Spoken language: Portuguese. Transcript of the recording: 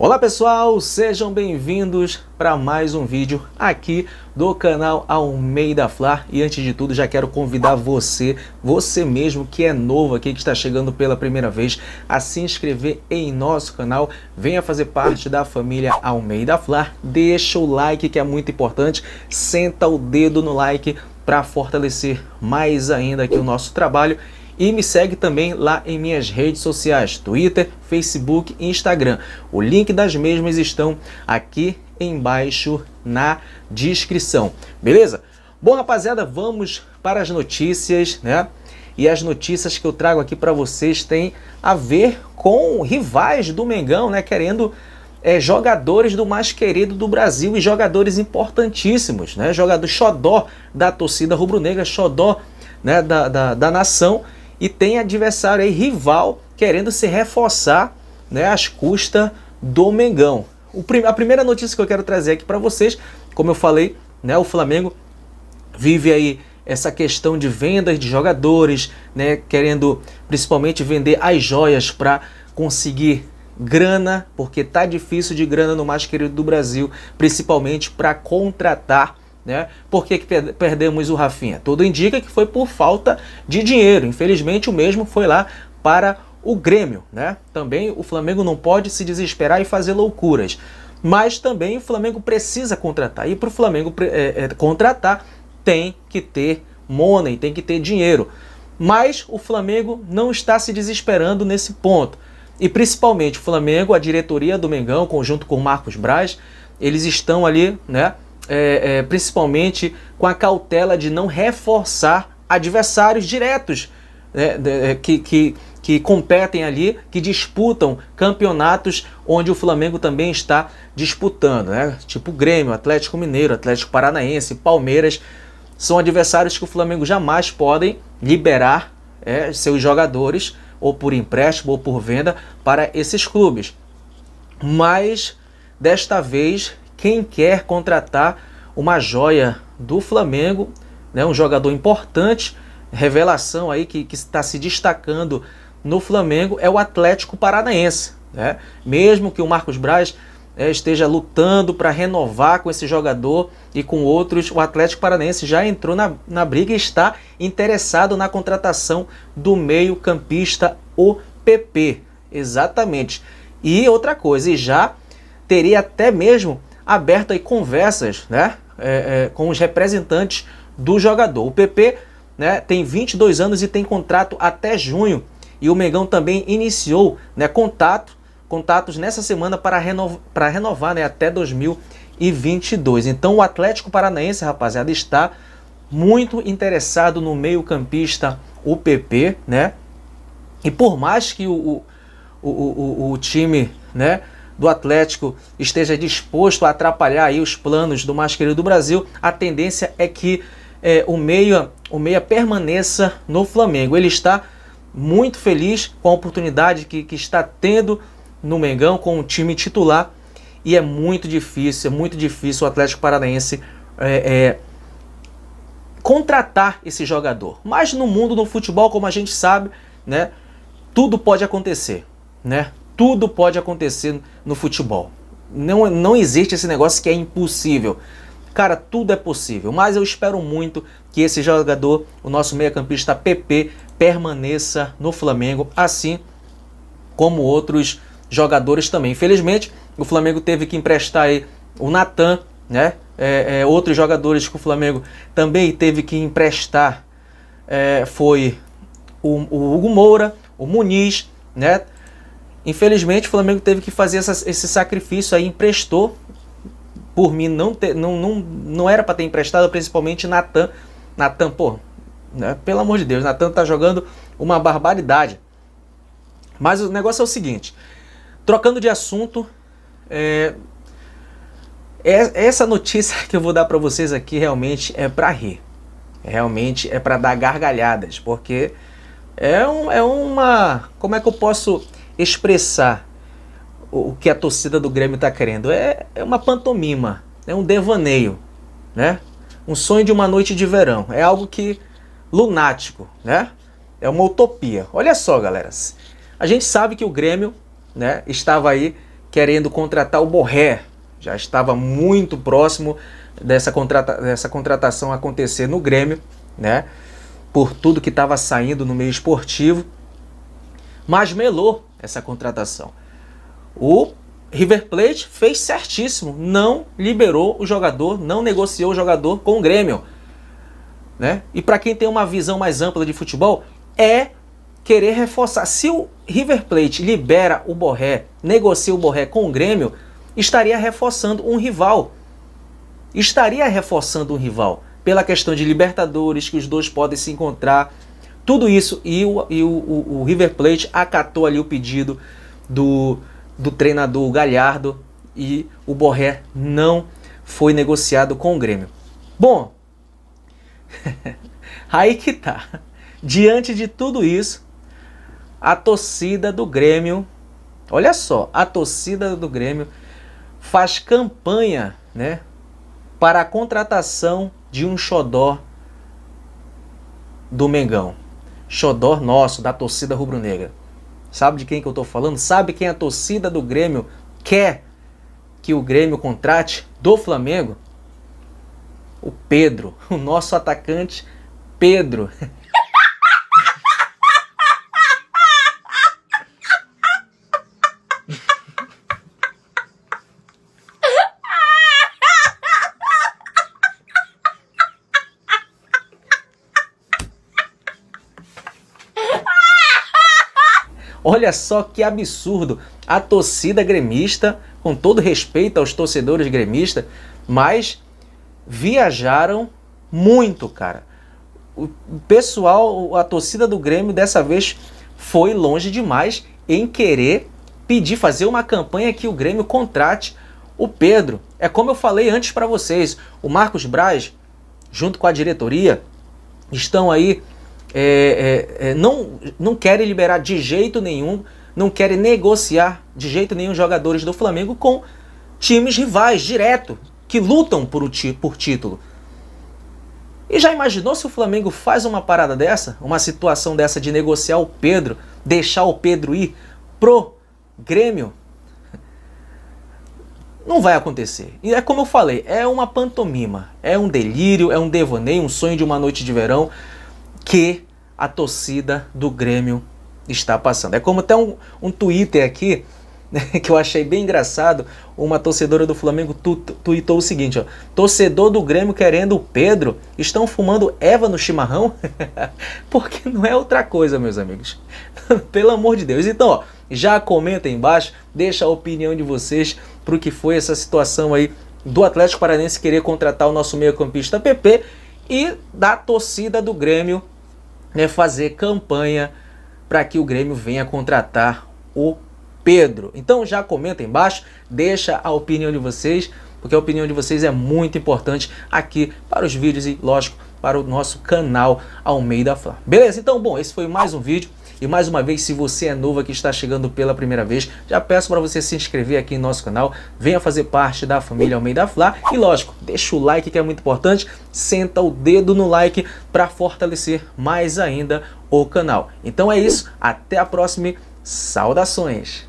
Olá pessoal, sejam bem-vindos para mais um vídeo aqui do canal Almeida Flar e antes de tudo já quero convidar você, você mesmo que é novo aqui, que está chegando pela primeira vez, a se inscrever em nosso canal, venha fazer parte da família Almeida Flar, deixa o like que é muito importante, senta o dedo no like para fortalecer mais ainda aqui o nosso trabalho e me segue também lá em minhas redes sociais, Twitter, Facebook e Instagram. O link das mesmas estão aqui embaixo na descrição. Beleza? Bom, rapaziada, vamos para as notícias, né? E as notícias que eu trago aqui para vocês têm a ver com rivais do Mengão, né? Querendo é, jogadores do mais querido do Brasil e jogadores importantíssimos, né? Jogador xodó da torcida rubro-negra, xodó né, da, da, da nação e tem adversário aí, rival, querendo se reforçar né, às custas do Mengão. O prim a primeira notícia que eu quero trazer aqui para vocês, como eu falei, né, o Flamengo vive aí essa questão de vendas de jogadores, né, querendo principalmente vender as joias para conseguir grana, porque tá difícil de grana no mais querido do Brasil, principalmente para contratar né? Por que, que perdemos o Rafinha? Tudo indica que foi por falta de dinheiro. Infelizmente, o mesmo foi lá para o Grêmio. Né? Também o Flamengo não pode se desesperar e fazer loucuras. Mas também o Flamengo precisa contratar. E para o Flamengo é, é, contratar, tem que ter money, tem que ter dinheiro. Mas o Flamengo não está se desesperando nesse ponto. E principalmente o Flamengo, a diretoria do Mengão, conjunto com Marcos Braz, eles estão ali, né, é, é, principalmente com a cautela de não reforçar adversários diretos né, de, é, que, que, que competem ali, que disputam campeonatos onde o Flamengo também está disputando, né? tipo Grêmio, Atlético Mineiro, Atlético Paranaense, Palmeiras, são adversários que o Flamengo jamais podem liberar é, seus jogadores ou por empréstimo ou por venda para esses clubes. Mas desta vez quem quer contratar uma joia do Flamengo, né, um jogador importante, revelação aí que, que está se destacando no Flamengo, é o Atlético Paranaense. Né? Mesmo que o Marcos Braz é, esteja lutando para renovar com esse jogador e com outros, o Atlético Paranaense já entrou na, na briga e está interessado na contratação do meio-campista OPP. Exatamente. E outra coisa, e já teria até mesmo aberto aí conversas né, é, é, com os representantes do jogador. O PP né, tem 22 anos e tem contrato até junho. E o Mengão também iniciou né, contato, contatos nessa semana para, reno, para renovar né, até 2022. Então o Atlético Paranaense, rapaziada, está muito interessado no meio-campista PP, né? E por mais que o, o, o, o, o time, né? do Atlético esteja disposto a atrapalhar aí os planos do mais querido do Brasil, a tendência é que é, o, meia, o meia permaneça no Flamengo. Ele está muito feliz com a oportunidade que, que está tendo no Mengão com o time titular e é muito difícil, é muito difícil o Atlético Paranaense é, é, contratar esse jogador. Mas no mundo do futebol, como a gente sabe, né, tudo pode acontecer, né? tudo pode acontecer no futebol. Não, não existe esse negócio que é impossível. Cara, tudo é possível, mas eu espero muito que esse jogador, o nosso meia-campista PP, permaneça no Flamengo, assim como outros jogadores também. Infelizmente, o Flamengo teve que emprestar aí o Natan, né? É, é, outros jogadores que o Flamengo também teve que emprestar é, foi o, o Hugo Moura, o Muniz, né? Infelizmente, o Flamengo teve que fazer essa, esse sacrifício aí, emprestou. Por mim, não, não, não, não era para ter emprestado, principalmente Natan. Natan, pô, né? pelo amor de Deus, Natan tá jogando uma barbaridade. Mas o negócio é o seguinte: trocando de assunto, é, é essa notícia que eu vou dar para vocês aqui realmente é para rir. Realmente é para dar gargalhadas, porque é, um, é uma. Como é que eu posso expressar o, que a torcida do Grêmio está querendo. É, é uma pantomima, é um devaneio, né? Um sonho de uma noite de verão. É algo que lunático, né? É uma utopia. Olha só, galera. A gente sabe que o Grêmio, né, estava aí querendo contratar o Borré. Já estava muito próximo dessa, contrata dessa contratação acontecer no Grêmio, né? Por tudo que estava saindo no meio esportivo. Mas melou essa contratação. O River Plate fez certíssimo, não liberou o jogador, não negociou o jogador com o Grêmio. Né? E para quem tem uma visão mais ampla de futebol, é querer reforçar. Se o River Plate libera o Borré, negocia o Borré com o Grêmio, estaria reforçando um rival. Estaria reforçando um rival pela questão de Libertadores, que os dois podem se encontrar tudo isso e o, e o, o, o River Plate acatou ali o pedido do, do treinador Galhardo e o Borré não foi negociado com o Grêmio. Bom, aí que tá. Diante de tudo isso, a torcida do Grêmio, olha só, a torcida do Grêmio faz campanha, né, para a contratação de um xodó do Mengão xodó nosso, da torcida rubro-negra. Sabe de quem que eu estou falando? Sabe quem a torcida do Grêmio quer que o Grêmio contrate do Flamengo? O Pedro, o nosso atacante Pedro. Olha só que absurdo. A torcida gremista, com todo respeito aos torcedores gremistas, mas viajaram muito, cara. O pessoal, a torcida do Grêmio dessa vez foi longe demais em querer pedir, fazer uma campanha que o Grêmio contrate o Pedro. É como eu falei antes para vocês, o Marcos Braz, junto com a diretoria, estão aí é, é, é, não, não querem liberar de jeito nenhum, não querem negociar de jeito nenhum jogadores do Flamengo com times rivais direto, que lutam por, por título. E já imaginou se o Flamengo faz uma parada dessa, uma situação dessa de negociar o Pedro, deixar o Pedro ir pro Grêmio? Não vai acontecer. E é como eu falei, é uma pantomima, é um delírio, é um devaneio, um sonho de uma noite de verão que a torcida do Grêmio está passando. É como até um, um Twitter aqui, né, que eu achei bem engraçado, uma torcedora do Flamengo tu, tu, tuitou o seguinte, ó, torcedor do Grêmio querendo o Pedro, estão fumando Eva no chimarrão? Porque não é outra coisa, meus amigos. Pelo amor de Deus. Então, ó, já comenta aí embaixo, deixa a opinião de vocês para o que foi essa situação aí do Atlético Paranense querer contratar o nosso meio-campista PP e da torcida do Grêmio né, fazer campanha para que o Grêmio venha contratar o Pedro. Então já comenta embaixo, deixa a opinião de vocês, porque a opinião de vocês é muito importante aqui para os vídeos e, lógico, para o nosso canal Almeida Fla. Beleza? Então, bom, esse foi mais um vídeo. E mais uma vez, se você é novo aqui está chegando pela primeira vez, já peço para você se inscrever aqui em nosso canal, venha fazer parte da família Almeida Flá e lógico, deixa o like que é muito importante, senta o dedo no like para fortalecer mais ainda o canal. Então é isso, até a próxima, saudações!